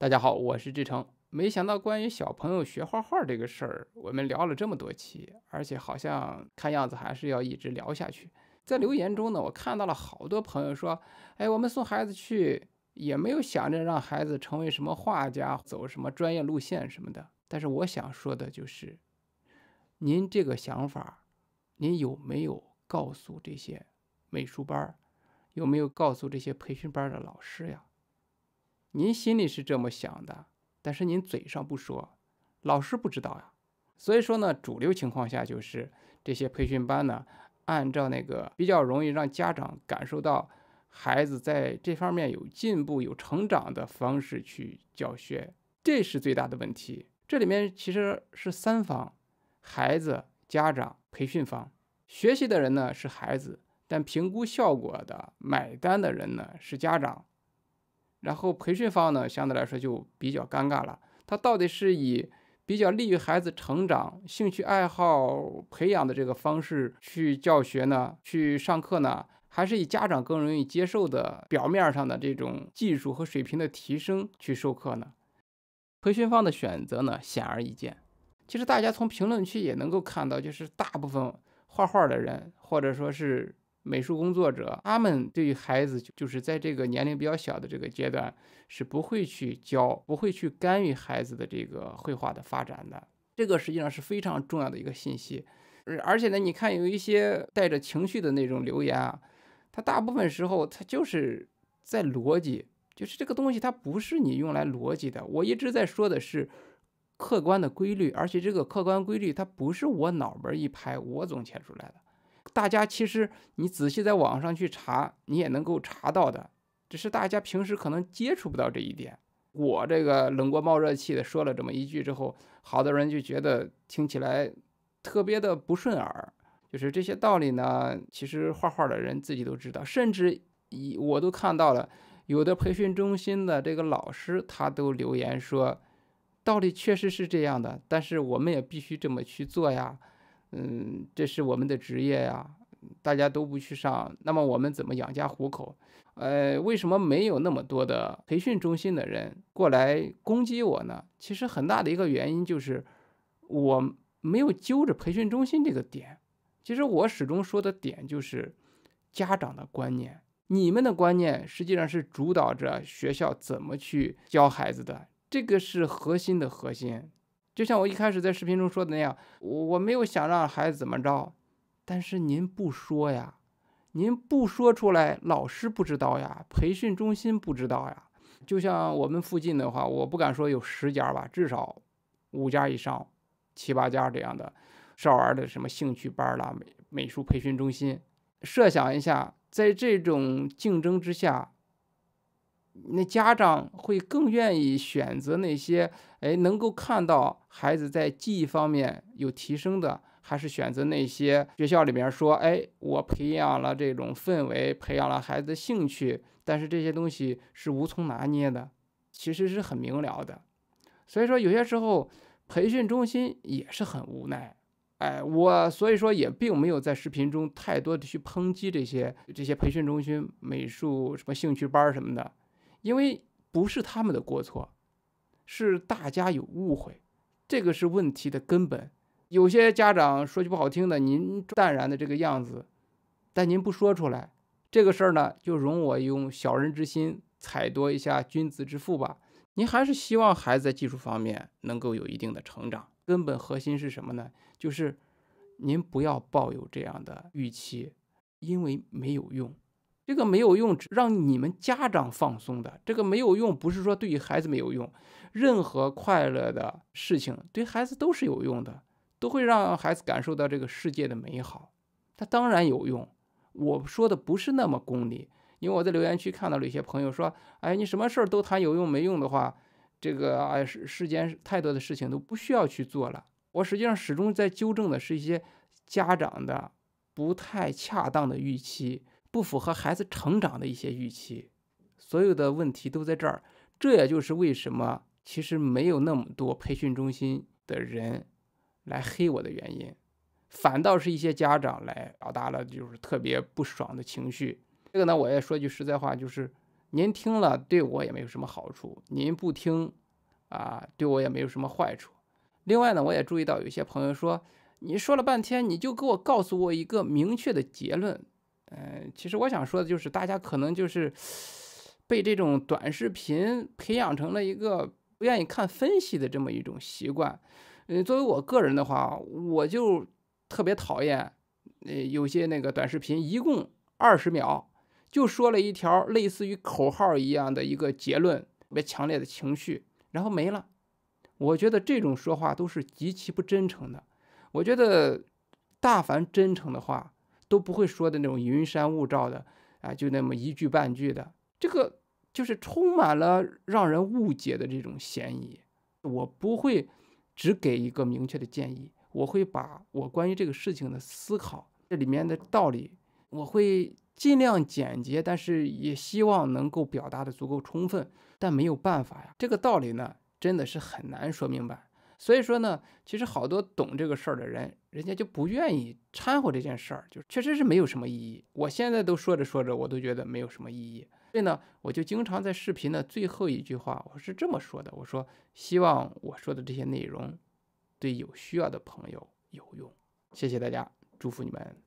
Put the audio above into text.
大家好，我是志成。没想到关于小朋友学画画这个事儿，我们聊了这么多期，而且好像看样子还是要一直聊下去。在留言中呢，我看到了好多朋友说：“哎，我们送孩子去，也没有想着让孩子成为什么画家，走什么专业路线什么的。”但是我想说的就是，您这个想法，您有没有告诉这些美术班儿，有没有告诉这些培训班的老师呀？您心里是这么想的，但是您嘴上不说，老师不知道呀。所以说呢，主流情况下就是这些培训班呢，按照那个比较容易让家长感受到孩子在这方面有进步、有成长的方式去教学，这是最大的问题。这里面其实是三方：孩子、家长、培训方。学习的人呢是孩子，但评估效果的、买单的人呢是家长。然后培训方呢，相对来说就比较尴尬了。他到底是以比较利于孩子成长、兴趣爱好培养的这个方式去教学呢，去上课呢，还是以家长更容易接受的表面上的这种技术和水平的提升去授课呢？培训方的选择呢，显而易见。其实大家从评论区也能够看到，就是大部分画画的人，或者说是。美术工作者，他们对于孩子，就是在这个年龄比较小的这个阶段，是不会去教，不会去干预孩子的这个绘画的发展的。这个实际上是非常重要的一个信息。而且呢，你看有一些带着情绪的那种留言啊，它大部分时候它就是在逻辑，就是这个东西它不是你用来逻辑的。我一直在说的是客观的规律，而且这个客观规律它不是我脑门一拍我总结出来的。大家其实你仔细在网上去查，你也能够查到的，只是大家平时可能接触不到这一点。我这个冷锅冒热气的说了这么一句之后，好多人就觉得听起来特别的不顺耳。就是这些道理呢，其实画画的人自己都知道，甚至以我都看到了，有的培训中心的这个老师他都留言说，道理确实是这样的，但是我们也必须这么去做呀。嗯，这是我们的职业呀，大家都不去上，那么我们怎么养家糊口？呃，为什么没有那么多的培训中心的人过来攻击我呢？其实很大的一个原因就是我没有揪着培训中心这个点。其实我始终说的点就是家长的观念，你们的观念实际上是主导着学校怎么去教孩子的，这个是核心的核心。就像我一开始在视频中说的那样，我我没有想让孩子怎么着，但是您不说呀，您不说出来，老师不知道呀，培训中心不知道呀。就像我们附近的话，我不敢说有十家吧，至少五家以上，七八家这样的少儿的什么兴趣班啦、美美术培训中心。设想一下，在这种竞争之下。那家长会更愿意选择那些，哎，能够看到孩子在记忆方面有提升的，还是选择那些学校里面说，哎，我培养了这种氛围，培养了孩子的兴趣，但是这些东西是无从拿捏的，其实是很明了的。所以说，有些时候培训中心也是很无奈。哎，我所以说也并没有在视频中太多的去抨击这些这些培训中心、美术什么兴趣班什么的。因为不是他们的过错，是大家有误会，这个是问题的根本。有些家长说句不好听的，您淡然的这个样子，但您不说出来，这个事儿呢，就容我用小人之心采夺一下君子之腹吧。您还是希望孩子在技术方面能够有一定的成长，根本核心是什么呢？就是您不要抱有这样的预期，因为没有用。这个没有用，让你们家长放松的。这个没有用，不是说对于孩子没有用。任何快乐的事情对孩子都是有用的，都会让孩子感受到这个世界的美好。他当然有用。我说的不是那么功利，因为我在留言区看到了一些朋友说：“哎，你什么事儿都谈有用没用的话，这个啊世世间太多的事情都不需要去做了。”我实际上始终在纠正的是一些家长的不太恰当的预期。不符合孩子成长的一些预期，所有的问题都在这儿。这也就是为什么其实没有那么多培训中心的人来黑我的原因，反倒是一些家长来表达了就是特别不爽的情绪。这个呢，我也说句实在话，就是您听了对我也没有什么好处，您不听啊，对我也没有什么坏处。另外呢，我也注意到有些朋友说，你说了半天，你就给我告诉我一个明确的结论。嗯，其实我想说的就是，大家可能就是被这种短视频培养成了一个不愿意看分析的这么一种习惯。嗯，作为我个人的话，我就特别讨厌，呃，有些那个短视频一共二十秒，就说了一条类似于口号一样的一个结论，特别强烈的情绪，然后没了。我觉得这种说话都是极其不真诚的。我觉得大凡真诚的话。都不会说的那种云山雾罩的啊，就那么一句半句的，这个就是充满了让人误解的这种嫌疑。我不会只给一个明确的建议，我会把我关于这个事情的思考，这里面的道理，我会尽量简洁，但是也希望能够表达的足够充分。但没有办法呀，这个道理呢，真的是很难说明白。所以说呢，其实好多懂这个事儿的人。人家就不愿意掺和这件事儿，就确实是没有什么意义。我现在都说着说着，我都觉得没有什么意义。所以呢，我就经常在视频的最后一句话，我是这么说的：我说希望我说的这些内容对有需要的朋友有用。谢谢大家，祝福你们。